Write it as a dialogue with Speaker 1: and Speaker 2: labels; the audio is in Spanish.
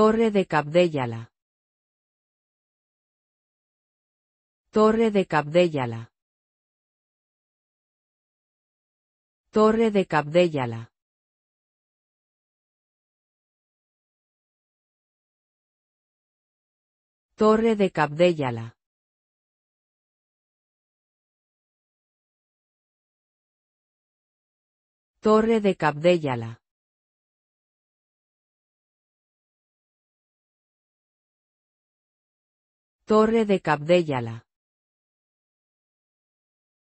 Speaker 1: Torre de Cabdellala. Torre de Cabdellala. Torre de Cabdellala. Torre de Cabdellala. Torre de Capdellala. Torre de Cabdéyala